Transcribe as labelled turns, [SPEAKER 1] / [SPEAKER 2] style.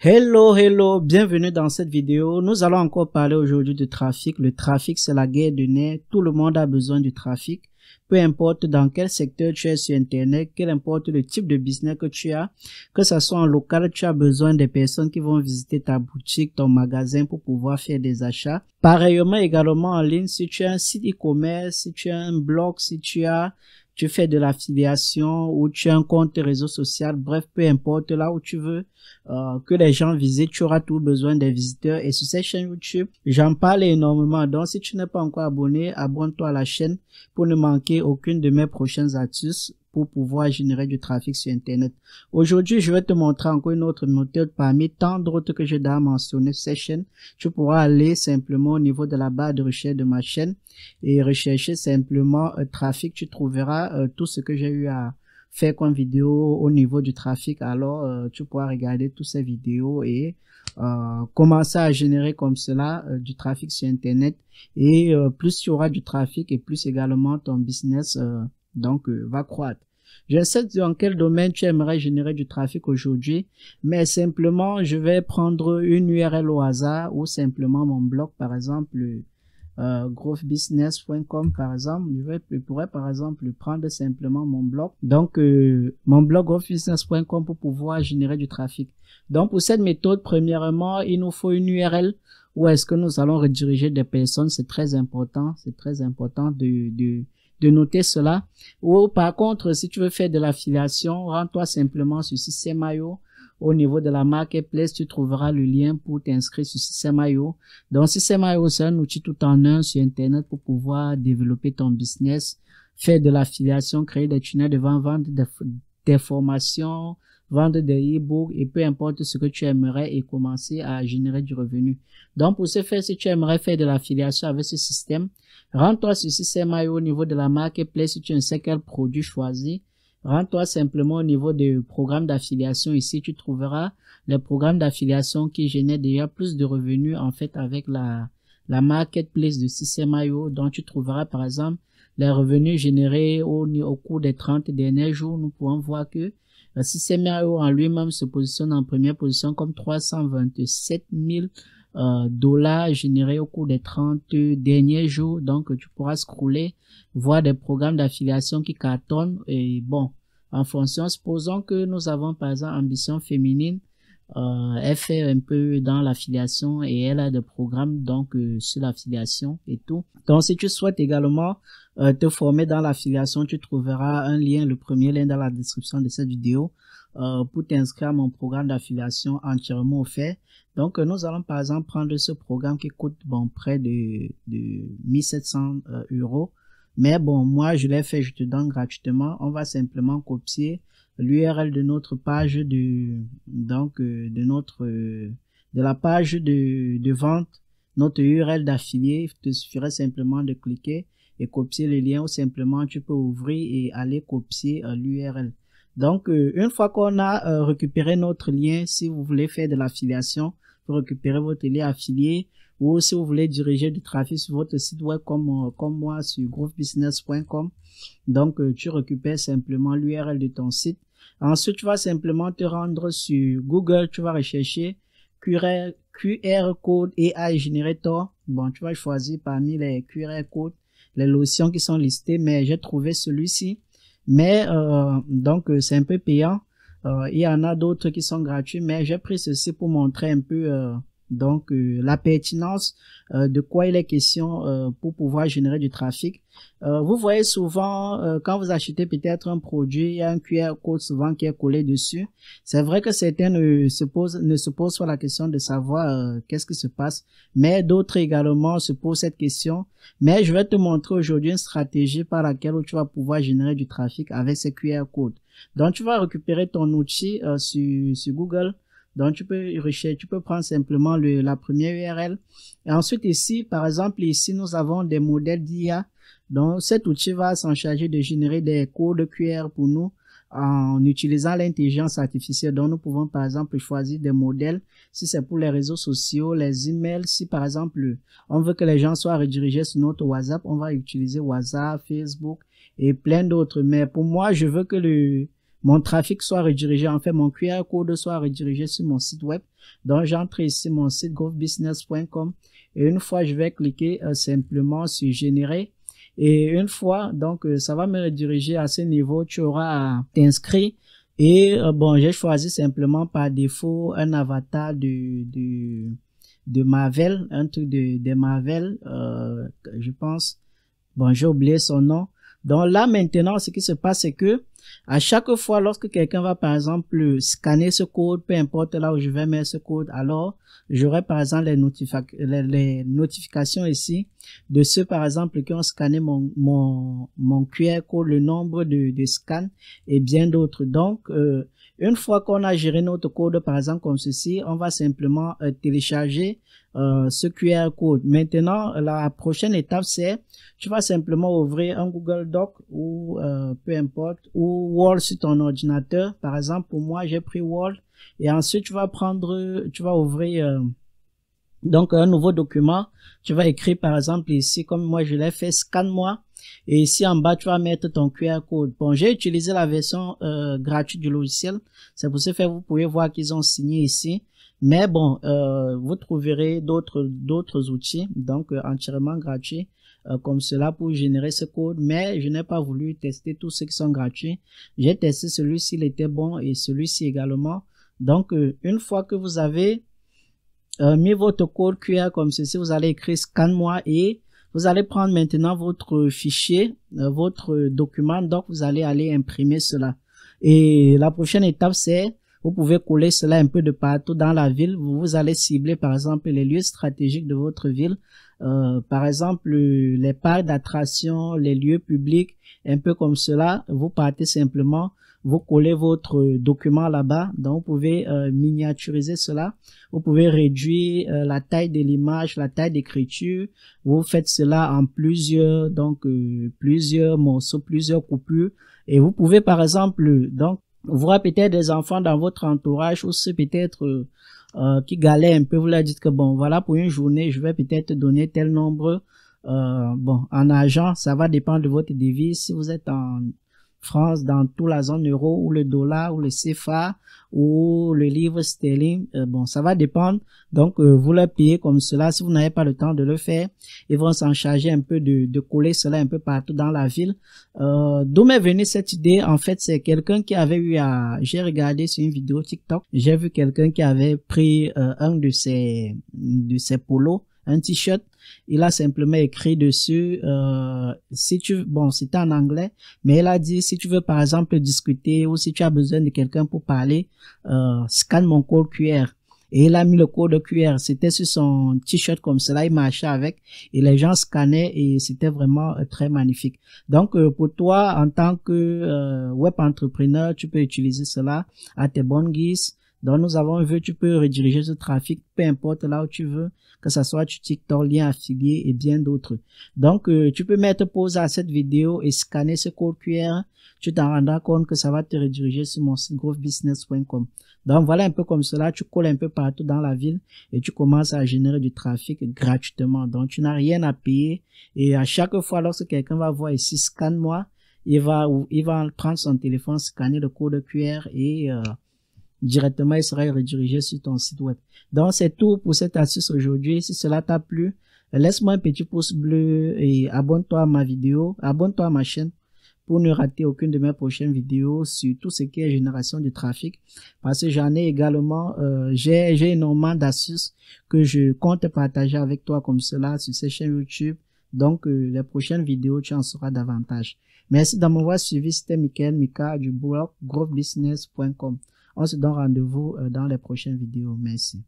[SPEAKER 1] Hello, hello, bienvenue dans cette vidéo. Nous allons encore parler aujourd'hui du trafic. Le trafic, c'est la guerre de nez. Tout le monde a besoin du trafic. Peu importe dans quel secteur tu es sur Internet, quel importe le type de business que tu as, que ce soit en local, tu as besoin des personnes qui vont visiter ta boutique, ton magasin pour pouvoir faire des achats. Pareillement également en ligne, si tu as un site e-commerce, si tu as un blog, si tu as tu fais de l'affiliation ou tu as un compte réseau social, bref, peu importe, là où tu veux euh, que les gens visitent, tu auras tout besoin des visiteurs. Et sur cette chaîne YouTube, j'en parle énormément. Donc, si tu n'es pas encore abonné, abonne-toi à la chaîne pour ne manquer aucune de mes prochaines astuces pour pouvoir générer du trafic sur Internet. Aujourd'hui, je vais te montrer encore une autre méthode parmi tant d'autres que j'ai déjà mentionné cette chaîne. Tu pourras aller simplement au niveau de la barre de recherche de ma chaîne et rechercher simplement euh, trafic. Tu trouveras euh, tout ce que j'ai eu à faire comme vidéo au niveau du trafic. Alors, euh, tu pourras regarder toutes ces vidéos et commencer à générer comme cela du trafic sur Internet. Et plus tu auras du trafic et plus également ton business, donc, va croître. Je sais dans quel domaine tu aimerais générer du trafic aujourd'hui, mais simplement, je vais prendre une URL au hasard ou simplement mon blog, par exemple, euh, growthbusiness.com par exemple je, pourrais par exemple prendre simplement mon blog donc euh, mon blog growthbusiness.com pour pouvoir générer du trafic donc pour cette méthode premièrement il nous faut une URL où est-ce que nous allons rediriger des personnes c'est très important c'est très important de de noter cela. Ou par contre, si tu veux faire de l'affiliation, rends-toi simplement sur System.io. Au niveau de la marketplace, tu trouveras le lien pour t'inscrire sur System.io. Donc System.io, c'est un outil tout en un sur Internet pour pouvoir développer ton business, faire de l'affiliation, créer des tunnels de vente, vente des formations, vendre des e-books et peu importe ce que tu aimerais et commencer à générer du revenu. Donc, pour ce faire, si tu aimerais faire de l'affiliation avec ce système, rends-toi sur système au niveau de la marketplace si tu ne sais quel produit choisir. Rends-toi simplement au niveau des programme d'affiliation. Ici, tu trouveras les programmes d'affiliation qui génèrent déjà plus de revenus en fait avec la, la marketplace de System.io dont tu trouveras par exemple les revenus générés au, au cours des 30 derniers jours. Nous pouvons voir que si système en lui-même se positionne en première position comme 327 000 euh, dollars générés au cours des 30 derniers jours. Donc, tu pourras scroller, voir des programmes d'affiliation qui cartonnent. Et bon, en fonction, supposons que nous avons par exemple Ambition féminine euh, elle fait un peu dans l'affiliation et elle a des programmes donc euh, sur l'affiliation et tout. Donc si tu souhaites également euh, te former dans l'affiliation, tu trouveras un lien, le premier lien dans la description de cette vidéo euh, pour t'inscrire à mon programme d'affiliation entièrement offert. Donc nous allons par exemple prendre ce programme qui coûte bon près de, de 1700 euros. Mais bon, moi je l'ai fait, je te donne gratuitement. On va simplement copier l'URL de notre page de donc euh, de notre euh, de la page de, de vente, notre URL d'affilié, il te suffirait simplement de cliquer et copier le lien ou simplement tu peux ouvrir et aller copier euh, l'URL. Donc une fois qu'on a récupéré notre lien, si vous voulez faire de l'affiliation, vous récupérez votre lien affilié ou si vous voulez diriger du trafic sur votre site web comme, comme moi sur groovebusiness.com. Donc, tu récupères simplement l'URL de ton site Ensuite, tu vas simplement te rendre sur Google, tu vas rechercher QR, code AI Generator. Bon, tu vas choisir parmi les QR codes les lotions qui sont listées, mais j'ai trouvé celui-ci. Mais euh, donc, euh, c'est un peu payant. Euh, il y en a d'autres qui sont gratuits, mais j'ai pris ceci pour montrer un peu donc, euh, la pertinence euh, de quoi il est question euh, pour pouvoir générer du trafic. vous voyez souvent, quand vous achetez peut-être un produit, il y a un QR code souvent qui est collé dessus. C'est vrai que certains ne se posent, ne se posent pas la question de savoir qu'est-ce qui se passe, mais d'autres également se posent cette question. Mais je vais te montrer aujourd'hui une stratégie par laquelle tu vas pouvoir générer du trafic avec ces QR codes. Donc, tu vas récupérer ton outil sur Google donc, tu peux rechercher, tu peux prendre simplement la première URL. Et ensuite, ici, par exemple, ici, nous avons des modèles d'IA. Donc, cet outil va s'en charger de générer des codes QR pour nous en utilisant l'intelligence artificielle. Donc, nous pouvons, par exemple, choisir des modèles si c'est pour les réseaux sociaux, les emails. Si, par exemple, on veut que les gens soient redirigés sur notre WhatsApp, on va utiliser WhatsApp, Facebook et plein d'autres. Mais pour moi, je veux que le, mon trafic soit redirigé, en fait, mon QR code soit redirigé sur mon site web. Donc, j'entre ici mon site growthbusiness.com et une fois, je vais cliquer euh, simplement sur générer. Et une fois, donc, euh, ça va me rediriger à ce niveau, tu auras à t'inscrire. Et euh, bon, j'ai choisi simplement par défaut un avatar de, de, de Marvel, un truc de, de Marvel, je pense. Bon, j'ai oublié son nom. Donc là, maintenant, ce qui se passe, c'est que à chaque fois, lorsque quelqu'un va, par exemple, scanner ce code, peu importe là où je vais mettre ce code, alors j'aurai, par exemple, les, notifications ici de ceux, par exemple, qui ont scanné mon, mon, QR code, le nombre de, de scans et bien d'autres. Donc, euh, une fois qu'on a géré notre code, par exemple, comme ceci, on va simplement euh, télécharger euh, ce QR code. Maintenant, la prochaine étape, c'est tu vas simplement ouvrir un Google Doc ou peu importe, ou Word sur ton ordinateur. Par exemple, pour moi, j'ai pris Word. Et ensuite, tu vas prendre, tu vas ouvrir euh, donc un nouveau document. Tu vas écrire, par exemple, ici, comme moi, je l'ai fait, scan moi Et ici en bas, tu vas mettre ton QR code. Bon, j'ai utilisé la version euh, gratuite du logiciel. C'est pour ce faire, vous pouvez voir qu'ils ont signé ici. Mais bon, euh, vous trouverez d'autres d'autres outils, donc entièrement gratuits. Euh, comme cela pour générer ce code, mais je n'ai pas voulu tester tous ceux qui sont gratuits. J'ai testé celui-ci, il était bon et celui-ci également. Donc, euh, une fois que vous avez euh, mis votre code QR comme ceci, vous allez écrire scan moi et vous allez prendre maintenant votre fichier, votre document. Donc, vous allez aller imprimer cela. Et la prochaine étape, c'est vous pouvez coller cela un peu de partout dans la ville. Vous, vous allez cibler, par exemple, les lieux stratégiques de votre ville. Euh, par exemple, les parcs d'attraction, les lieux publics, un peu comme cela, vous partez simplement, vous collez votre document là-bas, donc vous pouvez euh, miniaturiser cela, vous pouvez réduire euh, la taille de l'image, la taille d'écriture, vous faites cela en plusieurs, donc plusieurs morceaux, plusieurs coupures, et vous pouvez par exemple, donc, voir peut-être des enfants dans votre entourage ou c'est peut-être euh, qui galère un peu, vous leur dites que bon, voilà, pour une journée, je vais peut-être donner tel nombre. Euh, bon, en argent, ça va dépendre de votre devise. Si vous êtes en, France, dans toute la zone euro, ou le dollar, ou le CFA, ou le livre sterling. Euh, bon, ça va dépendre. Donc, euh, vous le payez comme cela si vous n'avez pas le temps de le faire. Ils vont s'en charger un peu de, de, coller cela un peu partout dans la ville. Euh, d'où m'est venue cette idée En fait, c'est quelqu'un qui avait eu à... J'ai regardé sur une vidéo TikTok, j'ai vu quelqu'un qui avait pris un de ces de ses polos un t-shirt. Il a simplement écrit dessus, euh, si tu, bon, c'était en anglais, mais il a dit, si tu veux par exemple discuter ou si tu as besoin de quelqu'un pour parler, euh, scanne mon code QR. Et il a mis le code QR. C'était sur son t-shirt comme cela. Il marchait avec et les gens scannaient et c'était vraiment euh, très magnifique. Donc, euh, pour toi, en tant que euh, web entrepreneur, tu peux utiliser cela à tes bonnes guises donc, nous avons vu, tu peux rediriger ce trafic, peu importe là où tu veux, que ce soit tu TikTok, lien affilié et bien d'autres. Donc, euh, tu peux mettre pause à cette vidéo et scanner ce code QR. Tu t'en rendras compte que ça va te rediriger sur mon site growthbusiness.com. Donc, voilà un peu comme cela. Tu colles un peu partout dans la ville et tu commences à générer du trafic gratuitement. Donc, tu n'as rien à payer. Et à chaque fois, lorsque quelqu'un va voir ici, scanne-moi, il va, il va prendre son téléphone, scanner le code QR et... Euh, directement, il sera redirigé sur ton site web. Donc, c'est tout pour cette astuce aujourd'hui. Si cela t'a plu, laisse-moi un petit pouce bleu et abonne-toi à ma vidéo, abonne-toi à ma chaîne pour ne rater aucune de mes prochaines vidéos sur tout ce qui est génération de trafic parce que j'en ai également euh, j'ai énormément d'astuces que je compte partager avec toi comme cela sur ces chaînes YouTube donc euh, les prochaines vidéos tu en sauras davantage merci d'avoir suivi c'était Michael Mika du blog growbusiness.com on se donne rendez-vous euh, dans les prochaines vidéos. Merci.